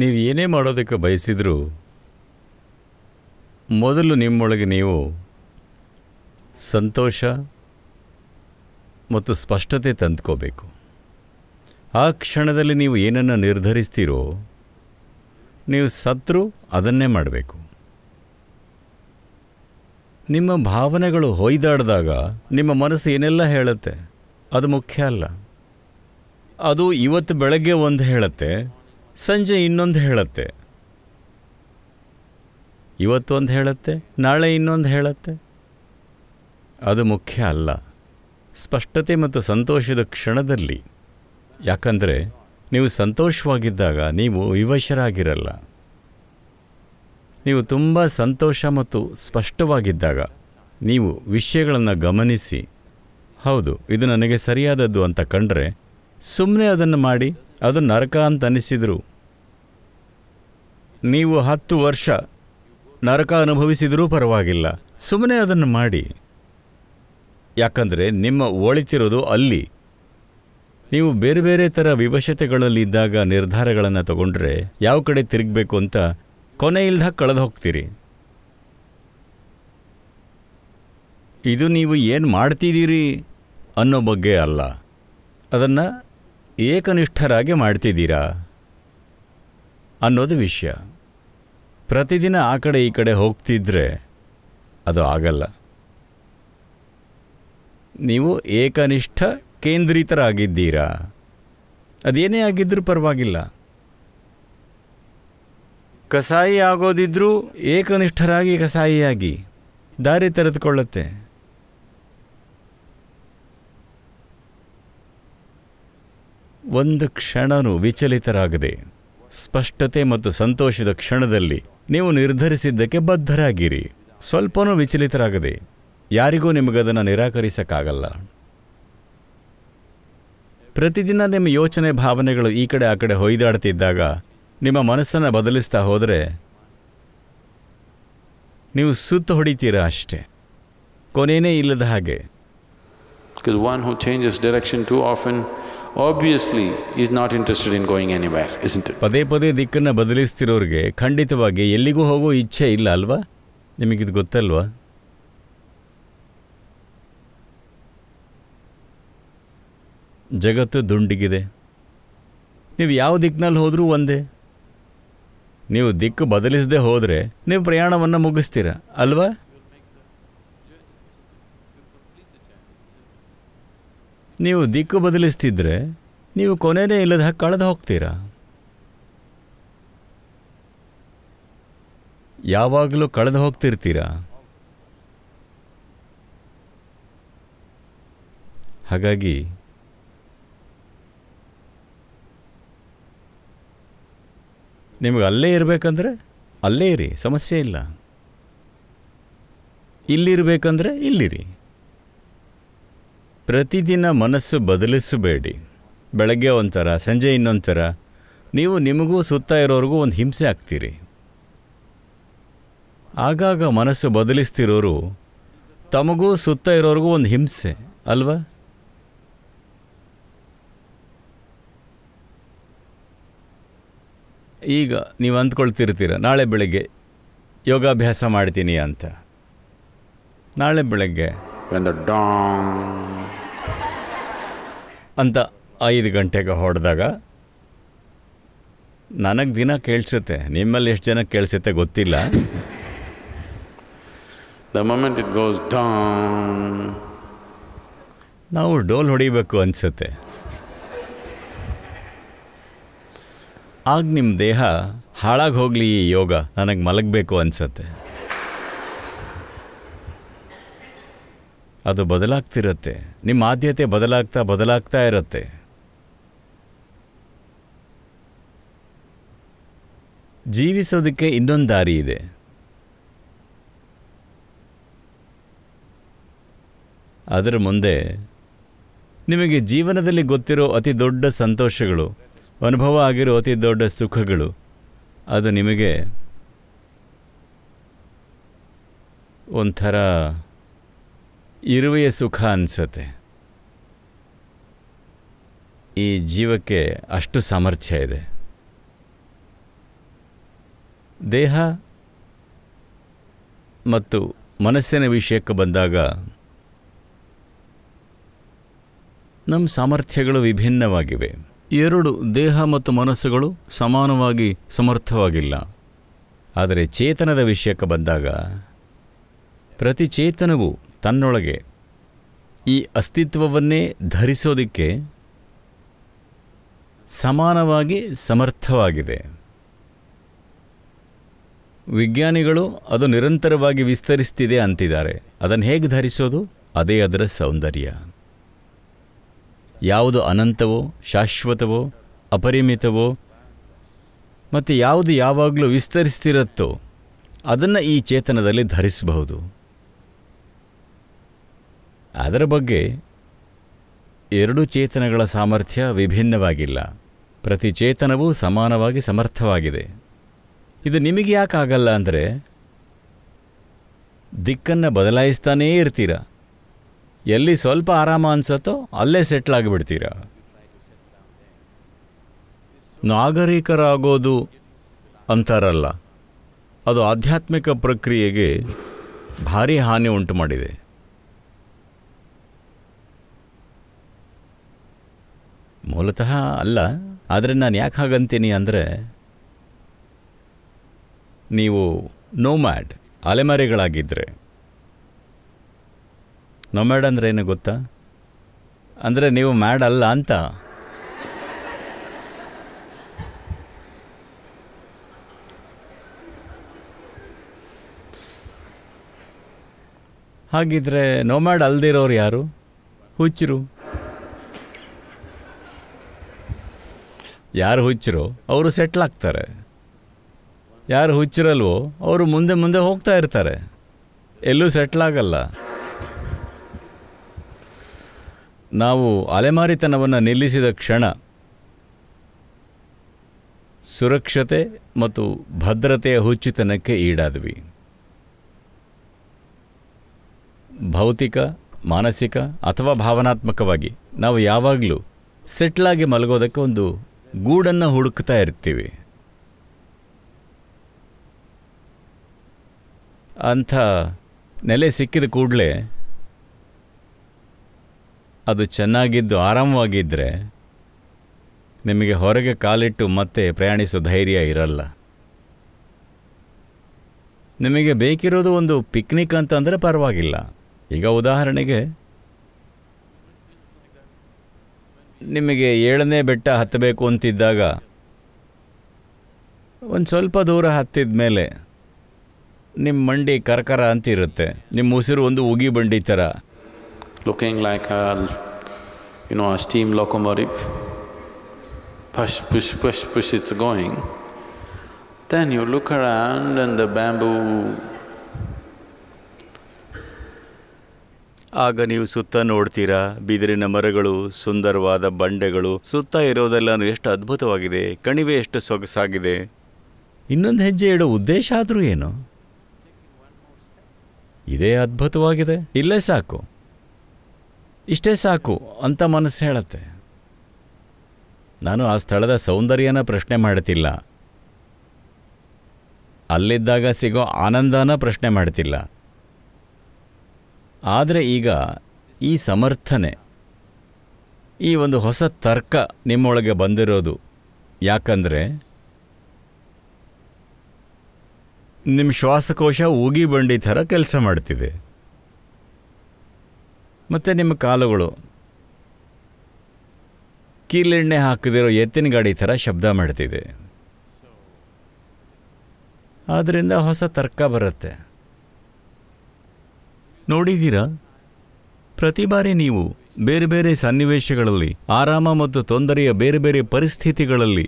ನೀವು ಏನೇ ಮಾಡೋದಕ್ಕೆ ಬಯಸಿದರೂ ಮೊದಲು ನಿಮ್ಮೊಳಗೆ ನೀವು ಸಂತೋಷ ಮತ್ತು ಸ್ಪಷ್ಟತೆ ತಂದುಕೋಬೇಕು ಆ ಕ್ಷಣದಲ್ಲಿ ನೀವು ಏನನ್ನು ನಿರ್ಧರಿಸ್ತೀರೋ ನೀವು ಸತ್ರು ಅದನ್ನೇ ಮಾಡಬೇಕು ನಿಮ್ಮ ಭಾವನೆಗಳು ಹೊಯ್ದಾಡಿದಾಗ ನಿಮ್ಮ ಮನಸ್ಸು ಏನೆಲ್ಲ ಹೇಳುತ್ತೆ ಅದು ಮುಖ್ಯ ಅಲ್ಲ ಅದು ಇವತ್ತು ಬೆಳಗ್ಗೆ ಒಂದು ಹೇಳುತ್ತೆ ಸಂಜೆ ಇನ್ನೊಂದು ಹೇಳತ್ತೆ ಇವತ್ತೊಂದು ಹೇಳತ್ತೆ ನಾಳೆ ಇನ್ನೊಂದು ಹೇಳತ್ತೆ ಅದು ಮುಖ್ಯ ಅಲ್ಲ ಸ್ಪಷ್ಟತೆ ಮತ್ತು ಸಂತೋಷದ ಕ್ಷಣದಲ್ಲಿ ಯಾಕಂದರೆ ನೀವು ಸಂತೋಷವಾಗಿದ್ದಾಗ ನೀವು ವಿವಶರಾಗಿರಲ್ಲ ನೀವು ತುಂಬ ಸಂತೋಷ ಮತ್ತು ಸ್ಪಷ್ಟವಾಗಿದ್ದಾಗ ನೀವು ವಿಷಯಗಳನ್ನು ಗಮನಿಸಿ ಹೌದು ಇದು ನನಗೆ ಸರಿಯಾದದ್ದು ಅಂತ ಕಂಡರೆ ಸುಮ್ಮನೆ ಅದನ್ನು ಮಾಡಿ ಅದು ನರಕ ಅಂತ ಅನ್ನಿಸಿದರು ನೀವು ಹತ್ತು ವರ್ಷ ನರಕ ಅನುಭವಿಸಿದರೂ ಪರವಾಗಿಲ್ಲ ಸುಮ್ಮನೆ ಅದನ್ನು ಮಾಡಿ ಯಾಕಂದರೆ ನಿಮ್ಮ ಒಳಿತಿರೋದು ಅಲ್ಲಿ ನೀವು ಬೇರೆ ಬೇರೆ ಥರ ವಿವಶತೆಗಳಲ್ಲಿದ್ದಾಗ ನಿರ್ಧಾರಗಳನ್ನು ತಗೊಂಡ್ರೆ ಯಾವ ಕಡೆ ತಿರುಗಬೇಕು ಅಂತ ಕೊನೆ ಇಲ್ದ ಕಳೆದು ಹೋಗ್ತೀರಿ ಇದು ನೀವು ಏನು ಮಾಡ್ತಿದ್ದೀರಿ ಅನ್ನೋ ಬಗ್ಗೆ ಅಲ್ಲ ಅದನ್ನು ಏಕನಿಷ್ಠರಾಗಿ ಮಾಡ್ತಿದ್ದೀರಾ ಅನ್ನೋದು ವಿಷಯ ಪ್ರತಿದಿನ ಆ ಕಡೆ ಈ ಕಡೆ ಹೋಗ್ತಿದ್ರೆ ಅದು ಆಗಲ್ಲ ನೀವು ಏಕನಿಷ್ಠ ಕೇಂದ್ರಿತರಾಗಿದ್ದೀರಾ ಅದೇನೇ ಆಗಿದ್ದರೂ ಪರವಾಗಿಲ್ಲ ಕಸಾಯಿ ಆಗೋದಿದ್ರೂ ಏಕನಿಷ್ಠರಾಗಿ ಕಸಾಯಿಯಾಗಿ ದಾರಿ ತೆರೆದುಕೊಳ್ಳುತ್ತೆ ಒಂದು ಕ್ಷಣನೂ ವಿಚಲಿತರಾಗದೆ ಸ್ಪಷ್ಟತೆ ಮತ್ತು ಸಂತೋಷದ ಕ್ಷಣದಲ್ಲಿ ನೀವು ನಿರ್ಧರಿಸಿದ್ದಕ್ಕೆ ಬದ್ಧರಾಗಿರಿ ಸ್ವಲ್ಪನೂ ವಿಚಲಿತರಾಗದೆ ಯಾರಿಗೂ ನಿಮಗದನ್ನು ನಿರಾಕರಿಸಕ್ಕಾಗಲ್ಲ ಪ್ರತಿದಿನ ನಿಮ್ಮ ಯೋಚನೆ ಭಾವನೆಗಳು ಈ ಕಡೆ ಆ ಕಡೆ ಹೊಯ್ದಾಡ್ತಿದ್ದಾಗ ನಿಮ್ಮ ಮನಸ್ಸನ್ನು ಬದಲಿಸ್ತಾ ಹೋದರೆ ನೀವು ಸುತ್ತು ಹೊಡಿತೀರಾ ಅಷ್ಟೆ ಕೊನೆಯೇ ಇಲ್ಲದ ಹಾಗೆ Because one who changes direction too often obviously is not interested in going anywhere, isn't it? ಪದೇ ಪದೇ ದಿಕ್ಕನ್ನು ಬದಲಿಸ್ತಿರೋರಿಗೆ ಖಂಡಿತವಾಗಿ ಎಲ್ಲಿಗೂ ಹೋಗೋ ಇಚ್ಛೆ ಇಲ್ಲ ಅಲ್ವಾ ನಿಮಗಿದು ಗೊತ್ತಲ್ವಾ ಜಗತ್ತು ದುಂಡಿಗಿದೆ ನೀವು ಯಾವ ದಿಕ್ಕಿನಲ್ಲಿ ಹೋದರೂ ಒಂದೇ ನೀವು ದಿಕ್ಕು ಬದಲಿಸದೆ ಹೋದರೆ ನೀವು ಪ್ರಯಾಣವನ್ನು ಮುಗಿಸ್ತೀರ ಅಲ್ವಾ ನೀವು ದಿಕ್ಕು ಬದಲಿಸ್ತಿದ್ರೆ ನೀವು ಕೊನೆಯೇ ಇಲ್ಲದ ಹಾಗೆ ಕಳೆದು ಹೋಗ್ತೀರಾ ಯಾವಾಗಲೂ ಕಳೆದು ಹೋಗ್ತಿರ್ತೀರಾ ಹಾಗಾಗಿ ನಿಮಗೆ ಅಲ್ಲೇ ಇರಬೇಕಂದ್ರೆ ಅಲ್ಲೇ ಇರಿ ಸಮಸ್ಯೆ ಇಲ್ಲ ಇಲ್ಲಿರಬೇಕಂದ್ರೆ ಇಲ್ಲಿರಿ ಪ್ರತಿದಿನ ಮನಸ್ಸು ಬದಲಿಸಬೇಡಿ ಬೆಳಗ್ಗೆ ಒಂಥರ ಸಂಜೆ ಇನ್ನೊಂಥರ ನೀವು ನಿಮಗೂ ಸುತ್ತ ಇರೋರಿಗೂ ಒಂದು ಹಿಂಸೆ ಆಗ್ತೀರಿ ಆಗಾಗ ಮನಸ್ಸು ಬದಲಿಸ್ತಿರೋರು ತಮಗೂ ಸುತ್ತ ಇರೋರಿಗೂ ಒಂದು ಹಿಂಸೆ ಅಲ್ವಾ ಈಗ ನೀವು ಅಂದ್ಕೊಳ್ತಿರ್ತೀರ ನಾಳೆ ಬೆಳಗ್ಗೆ ಯೋಗಾಭ್ಯಾಸ ಮಾಡ್ತೀನಿ ಅಂತ ನಾಳೆ ಬೆಳಗ್ಗೆ ಒಂದು ಡಾಂಗ್ ಅಂತ ಐದು ಗಂಟೆಗೆ ಹೊಡೆದಾಗ ನನಗೆ ದಿನ ಕೇಳಿಸುತ್ತೆ ನಿಮ್ಮಲ್ಲಿ ಎಷ್ಟು ಜನ ಕೇಳಿಸುತ್ತೆ ಗೊತ್ತಿಲ್ಲ ದ ಮೊಮೆಂಟ್ ಇಟ್ ಗೋಸ್ ನಾವು ಡೋಲ್ ಹೊಡಿಬೇಕು ಅನಿಸುತ್ತೆ ಆಗ ನಿಮ್ಮ ದೇಹ ಹಾಳಾಗಿ ಹೋಗಲಿ ಈ ಯೋಗ ನನಗೆ ಮಲಗಬೇಕು ಅನಿಸುತ್ತೆ ಅದು ಬದಲಾಗ್ತಿರುತ್ತೆ ನಿಮ್ಮ ಆದ್ಯತೆ ಬದಲಾಗ್ತಾ ಬದಲಾಗ್ತಾ ಇರುತ್ತೆ ಜೀವಿಸೋದಕ್ಕೆ ಇನ್ನೊಂದು ದಾರಿ ಇದೆ ಅದರ ಮುಂದೆ ನಿಮಗೆ ಜೀವನದಲ್ಲಿ ಗೊತ್ತಿರೋ ಅತಿ ದೊಡ್ಡ ಸಂತೋಷಗಳು ಅನುಭವ ಆಗಿರೋ ಅತಿ ದೊಡ್ಡ ಸುಖಗಳು ಅದು ನಿಮಗೆ ಒಂಥರ ಇರುವೆಯ ಸುಖ ಅನಿಸುತ್ತೆ ಈ ಜೀವಕ್ಕೆ ಅಷ್ಟು ಸಾಮರ್ಥ್ಯ ಇದೆ ದೇಹ ಮತ್ತು ಮನಸ್ಸಿನ ವಿಷಯಕ್ಕೆ ಬಂದಾಗ ನಮ್ಮ ಸಾಮರ್ಥ್ಯಗಳು ವಿಭಿನ್ನವಾಗಿವೆ ಎರಡು ದೇಹ ಮತ್ತು ಮನಸ್ಸುಗಳು ಸಮಾನವಾಗಿ ಸಮರ್ಥವಾಗಿಲ್ಲ ಆದರೆ ಚೇತನದ ವಿಷಯಕ್ಕೆ ಬಂದಾಗ ಪ್ರತಿ ಚೇತನವು ತನ್ನೊಳಗೆ ಈ ಅಸ್ತಿತ್ವವನ್ನೇ ಧರಿಸೋದಕ್ಕೆ ಸಮಾನವಾಗಿ ಸಮರ್ಥವಾಗಿದೆ ವಿಜ್ಞಾನಿಗಳು ಅದು ನಿರಂತರವಾಗಿ ವಿಸ್ತರಿಸ್ತಿದೆ ಅಂತಿದ್ದಾರೆ ಅದನ್ನು ಹೇಗೆ ಧರಿಸೋದು ಅದೇ ಅದರ ಸೌಂದರ್ಯ ಯಾವುದು ಅನಂತವೋ ಶಾಶ್ವತವೋ ಅಪರಿಮಿತವೋ ಮತ್ತು ಯಾವುದು ಯಾವಾಗಲೂ ವಿಸ್ತರಿಸ್ತಿರುತ್ತೋ ಅದನ್ನು ಈ ಚೇತನದಲ್ಲಿ ಧರಿಸಬಹುದು ಅದರ ಬಗ್ಗೆ ಎರಡು ಚೇತನಗಳ ಸಾಮರ್ಥ್ಯ ವಿಭಿನ್ನವಾಗಿಲ್ಲ ಪ್ರತಿ ಚೇತನವೂ ಸಮಾನವಾಗಿ ಸಮರ್ಥವಾಗಿದೆ ಇದು ನಿಮಗೆ ಯಾಕೆ ಆಗಲ್ಲ ಅಂದರೆ ದಿಕ್ಕನ್ನು ಬದಲಾಯಿಸ್ತಾನೇ ಇರ್ತೀರ ಎಲ್ಲಿ ಸ್ವಲ್ಪ ಆರಾಮ ಅನ್ಸತ್ತೋ ಅಲ್ಲೇ ಸೆಟ್ಲ್ ಆಗಿಬಿಡ್ತೀರ ನಾಗರಿಕರಾಗೋದು ಅಂತಾರಲ್ಲ ಅದು ಆಧ್ಯಾತ್ಮಿಕ ಪ್ರಕ್ರಿಯೆಗೆ ಭಾರಿ ಹಾನಿ ಉಂಟು ಮಾಡಿದೆ ಮೂಲತಃ ಅಲ್ಲ ಆದರೆ ನಾನು ಯಾಕೆ ಹಾಗಂತೀನಿ ಅಂದರೆ ನೀವು ನೋಮ್ಯಾಡ್ ಅಲೆಮಾರಿಗಳಾಗಿದ್ದರೆ ನೋಮ್ಯಾಡ್ ಅಂದರೆ ಏನು ಗೊತ್ತಾ ಅಂದರೆ ನೀವು ಮ್ಯಾಡ್ ಅಲ್ಲ ಅಂತ ಹಾಗಿದ್ರೆ ನೋಮ್ಯಾಡ್ ಅಲ್ದಿರೋರು ಯಾರು ಹುಚ್ಚರು ಯಾರು ಹುಚ್ಚರೋ ಅವರು ಸೆಟ್ಲ್ ಆಗ್ತಾರೆ ಯಾರು ಹುಚ್ಚಿರಲ್ವೋ ಅವರು ಮುಂದೆ ಮುಂದೆ ಹೋಗ್ತಾ ಇರ್ತಾರೆ ಎಲ್ಲೂ ಸೆಟ್ಲ್ ಆಗಲ್ಲ ನಾವು ಅಲೆಮಾರಿತನವನ್ನು ನಿಲ್ಲಿಸಿದ ಕ್ಷಣ ಸುರಕ್ಷತೆ ಮತ್ತು ಭದ್ರತೆಯ ಹುಚ್ಚುತನಕ್ಕೆ ಈಡಾದ್ವಿ ಭೌತಿಕ ಮಾನಸಿಕ ಅಥವಾ ಭಾವನಾತ್ಮಕವಾಗಿ ನಾವು ಯಾವಾಗಲೂ ಸೆಟ್ಲಾಗಿ ಮಲಗೋದಕ್ಕೆ ಒಂದು ಗೂಡನ್ನು ಹುಡುಕ್ತಾ ಇರ್ತೀವಿ ಅಂಥ ನೆಲೆ ಸಿಕ್ಕಿದ ಕೂಡಲೇ ಅದು ಚೆನ್ನಾಗಿದ್ದು ಆರಾಮವಾಗಿದ್ದರೆ ನಿಮಗೆ ಹೊರಗೆ ಕಾಲಿಟ್ಟು ಮತ್ತೆ ಪ್ರಯಾಣಿಸೋ ಧೈರ್ಯ ಇರಲ್ಲ ನಿಮಗೆ ಬೇಕಿರೋದು ಒಂದು ಪಿಕ್ನಿಕ್ ಅಂತಂದರೆ ಪರವಾಗಿಲ್ಲ ಈಗ ಉದಾಹರಣೆಗೆ ನಿಮಗೆ ಏಳನೇ ಬೆಟ್ಟ ಹತ್ತಬೇಕು ಅಂತಿದ್ದಾಗ ಒಂದು ಸ್ವಲ್ಪ ದೂರ ಹತ್ತಿದ ಮೇಲೆ ನಿಮ್ಮ ಮಂಡಿ ಅಂತ ಅಂತಿರುತ್ತೆ ನಿಮ್ಮ ಉಸಿರು ಒಂದು ಉಗಿ ಬಂಡಿ ಥರ looking like you know steam locomotive push push push push it's going then you look and and the bamboo ಆಗ ನೀವು ಸುತ್ತ ನೋಡ್ತೀರಾ ಬಿದಿರಿನ ಮರಗಳು ಸುಂದರವಾದ ಬಂಡೆಗಳು ಸುತ್ತ ಇರೋದೆಲ್ಲ ಎಷ್ಟು ಅದ್ಭುತವಾಗಿದೆ ಕಣಿವೆ ಎಷ್ಟು ಸೊಗಸಾಗಿದೆ ಇನ್ನೊಂದು ಹೆಜ್ಜೆ ಇಡೋ ಉದ್ದೇಶ ಆದರೂ ಏನು ಇದೇ ಅದ್ಭುತವಾಗಿದೆ ಇಲ್ಲೇ ಸಾಕು ಇಷ್ಟೇ ಸಾಕು ಅಂತ ಮನಸ್ಸು ಹೇಳತ್ತೆ ನಾನು ಆ ಸ್ಥಳದ ಸೌಂದರ್ಯನ ಪ್ರಶ್ನೆ ಮಾಡ್ತಿಲ್ಲ ಅಲ್ಲಿದ್ದಾಗ ಸಿಗೋ ಆನಂದನ ಪ್ರಶ್ನೆ ಮಾಡ್ತಿಲ್ಲ ಆದರೆ ಈಗ ಈ ಸಮರ್ಥನೆ ಈ ಒಂದು ಹೊಸ ತರ್ಕ ನಿಮ್ಮೊಳಗೆ ಬಂದಿರೋದು ಯಾಕಂದರೆ ನಿಮ್ಮ ಶ್ವಾಸಕೋಶ ಉಗಿ ಬಂಡಿ ಥರ ಕೆಲಸ ಮಾಡ್ತಿದೆ ಮತ್ತು ನಿಮ್ಮ ಕಾಲುಗಳು ಕೀಲೆಣ್ಣೆ ಹಾಕದಿರೋ ಎತ್ತಿನ ಗಾಡಿ ಥರ ಶಬ್ದ ಮಾಡ್ತಿದೆ ಆದ್ದರಿಂದ ಹೊಸ ತರ್ಕ ಬರುತ್ತೆ ನೋಡಿದ್ದೀರಾ ಪ್ರತಿ ಬಾರಿ ನೀವು ಬೇರೆ ಬೇರೆ ಸನ್ನಿವೇಶಗಳಲ್ಲಿ ಆರಾಮ ಮತ್ತು ತೊಂದರೆಯ ಬೇರೆ ಬೇರೆ ಪರಿಸ್ಥಿತಿಗಳಲ್ಲಿ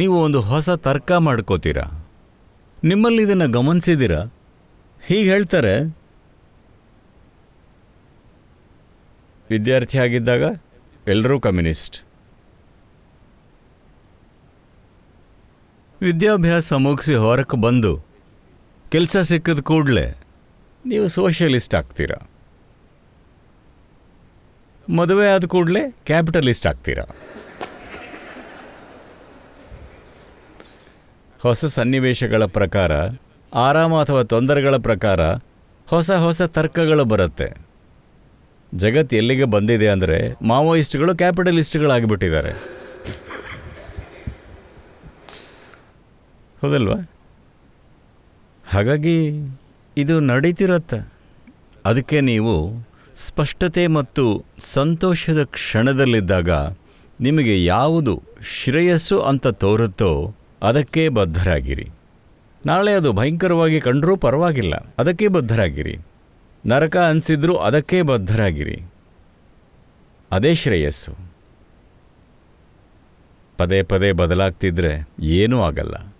ನೀವು ಒಂದು ಹೊಸ ತರ್ಕ ಮಾಡ್ಕೋತೀರಾ ನಿಮ್ಮಲ್ಲಿ ಇದನ್ನು ಗಮನಿಸಿದ್ದೀರಾ ಹೀಗೆ ಹೇಳ್ತಾರೆ ವಿದ್ಯಾರ್ಥಿ ಆಗಿದ್ದಾಗ ಎಲ್ಲರೂ ಕಮ್ಯುನಿಸ್ಟ್ ವಿದ್ಯಾಭ್ಯಾಸ ಮುಗಿಸಿ ಹೊರಕ್ಕೆ ಬಂದು ಕೆಲಸ ಸಿಕ್ಕಿದ ಕೂಡಲೇ ನೀವು ಸೋಷಿಯಲಿಸ್ಟ್ ಆಗ್ತೀರಾ ಮದುವೆ ಆದ ಕೂಡಲೇ ಕ್ಯಾಪಿಟಲಿಸ್ಟ್ ಆಗ್ತೀರಾ ಹೊಸ ಸನ್ನಿವೇಶಗಳ ಪ್ರಕಾರ ಆರಾಮ ಅಥವಾ ತೊಂದರೆಗಳ ಪ್ರಕಾರ ಹೊಸ ಹೊಸ ತರ್ಕಗಳು ಬರುತ್ತೆ ಜಗತ್ತು ಎಲ್ಲಿಗೆ ಬಂದಿದೆ ಅಂದರೆ ಮಾವೋಯಿಸ್ಟ್ಗಳು ಕ್ಯಾಪಿಟಲಿಸ್ಟ್ಗಳಾಗಿಬಿಟ್ಟಿದ್ದಾರೆ ಹೌದಲ್ವಾ ಹಾಗಾಗಿ ಇದು ನಡೀತಿರತ್ತೆ ಅದಕ್ಕೆ ನೀವು ಸ್ಪಷ್ಟತೆ ಮತ್ತು ಸಂತೋಷದ ಕ್ಷಣದಲ್ಲಿದ್ದಾಗ ನಿಮಗೆ ಯಾವುದು ಶ್ರೇಯಸ್ಸು ಅಂತ ತೋರುತ್ತೋ ಅದಕ್ಕೆ ಬದ್ಧರಾಗಿರಿ ನಾಳೆ ಅದು ಭಯಂಕರವಾಗಿ ಕಂಡರೂ ಪರವಾಗಿಲ್ಲ ಅದಕ್ಕೆ ಬದ್ಧರಾಗಿರಿ ನರಕ ಅನಿಸಿದ್ರೂ ಅದಕ್ಕೆ ಬದ್ಧರಾಗಿರಿ ಅದೇ ಶ್ರೇಯಸ್ಸು ಪದೇ ಪದೇ ಬದಲಾಗ್ತಿದ್ರೆ ಏನೂ ಆಗಲ್ಲ